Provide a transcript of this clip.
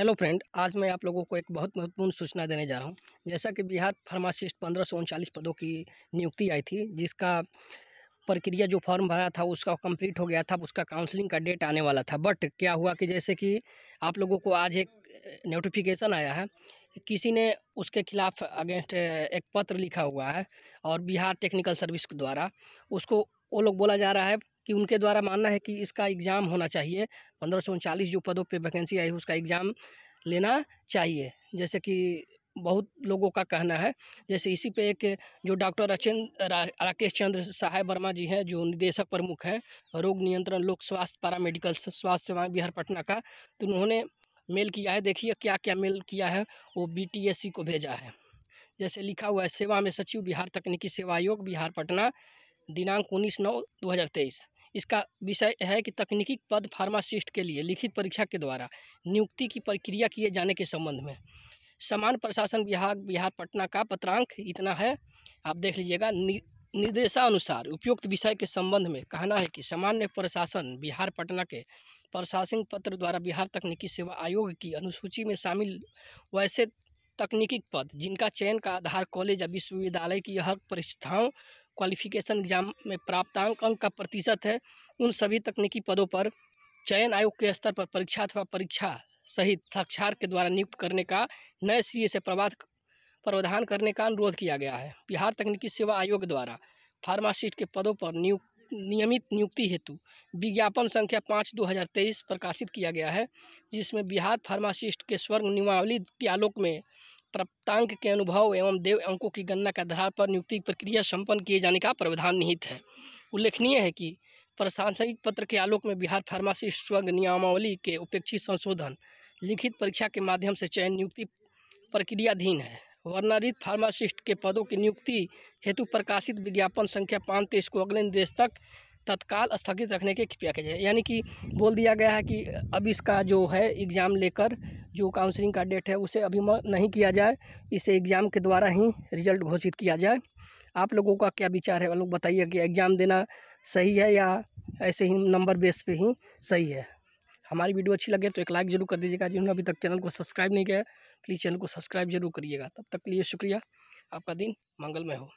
hello friend आज मैं आप लोगों को एक बहुत महत्वपूर्ण सूचना देने जा रहा हूँ जैसा कि बिहार फार्मासिस्ट पंद्रह पदों की नियुक्ति आई थी जिसका प्रक्रिया जो फॉर्म भरा था उसका कंप्लीट हो गया था उसका काउंसलिंग का डेट आने वाला था बट क्या हुआ कि जैसे कि आप लोगों को आज एक नोटिफिकेशन आया है किसी ने उसके खिलाफ़ अगेंस्ट एक पत्र लिखा हुआ है और बिहार टेक्निकल सर्विस द्वारा उसको वो लोग बोला जा रहा है कि उनके द्वारा मानना है कि इसका एग्ज़ाम होना चाहिए पंद्रह सौ उनचालीस जो पदों पर वैकेंसी आई है उसका एग्ज़ाम लेना चाहिए जैसे कि बहुत लोगों का कहना है जैसे इसी पे एक जो डॉक्टर अचेंद्र राकेश चंद्र सहाय वर्मा जी हैं जो निदेशक प्रमुख हैं रोग नियंत्रण लोक स्वास्थ्य पारा मेडिकल स्वास्थ्य सेवाएँ बिहार पटना का तो उन्होंने मेल किया है देखिए क्या क्या मेल किया है वो बी को भेजा है जैसे लिखा हुआ है सेवा में सचिव बिहार तकनीकी सेवा आयोग बिहार पटना दिनांक उन्नीस नौ दो हज़ार तेईस इसका विषय है कि तकनीकी पद फार्मासिस्ट के लिए लिखित परीक्षा के द्वारा नियुक्ति की प्रक्रिया किए जाने के संबंध में समान प्रशासन विभाग बिहार पटना का पत्रांक इतना है आप देख लीजिएगा नि, निर्देशानुसार उपयुक्त विषय के संबंध में कहना है कि सामान्य प्रशासन बिहार पटना के प्रशासनिक पत्र द्वारा बिहार तकनीकी सेवा आयोग की अनुसूची में शामिल वैसे तकनीकी पद जिनका चयन का आधार कॉलेज या विश्वविद्यालय की हर परीक्षाओं क्वालिफिकेशन एग्जाम में प्राप्तांक अंक का प्रतिशत है उन सभी तकनीकी पदों पर चयन आयोग के स्तर पर परीक्षा अथवा परीक्षा सहित साक्षार के द्वारा नियुक्त करने का नए सिरे से प्रवाद प्रावधान करने का अनुरोध किया गया है बिहार तकनीकी सेवा आयोग द्वारा फार्मासिस्ट के पदों पर नियुक्त नियमित नियुक्ति हेतु विज्ञापन संख्या पाँच दो हज़ार तेईस प्रकाशित किया गया है जिसमें बिहार फार्मासिस्ट के स्वर्ग नियमावली के आलोक में प्राप्तांक के अनुभव एवं देव अंकों की गणना के आधार पर नियुक्ति प्रक्रिया संपन्न किए जाने का प्रावधान निहित है उल्लेखनीय है कि प्रशासनिक पत्र के आलोक में बिहार फार्मासी स्वर्ग नियमावली के उपेक्षित संशोधन लिखित परीक्षा के माध्यम से चयन नियुक्ति प्रक्रियाधीन है वर्णारित फार्मासिस्ट के पदों की नियुक्ति हेतु प्रकाशित विज्ञापन संख्या पाँच तेईस को अगले निर्देश तक तत्काल स्थगित रखने की कृपया की जाए यानी कि बोल दिया गया है कि अब इसका जो है एग्ज़ाम लेकर जो काउंसलिंग का डेट है उसे अभी नहीं किया जाए इसे एग्ज़ाम के द्वारा ही रिजल्ट घोषित किया जाए आप लोगों का क्या विचार है लोग बताइए कि एग्ज़ाम देना सही है या ऐसे ही नंबर बेस पे ही सही है हमारी वीडियो अच्छी लगे तो एक लाइक जरूर कर दीजिएगा जिन्होंने अभी तक चैनल को सब्सक्राइब नहीं किया प्लीज़ चैनल को सब्सक्राइब जरूर करिएगा तब तक के लिए शुक्रिया आपका दिन मंगलमय हो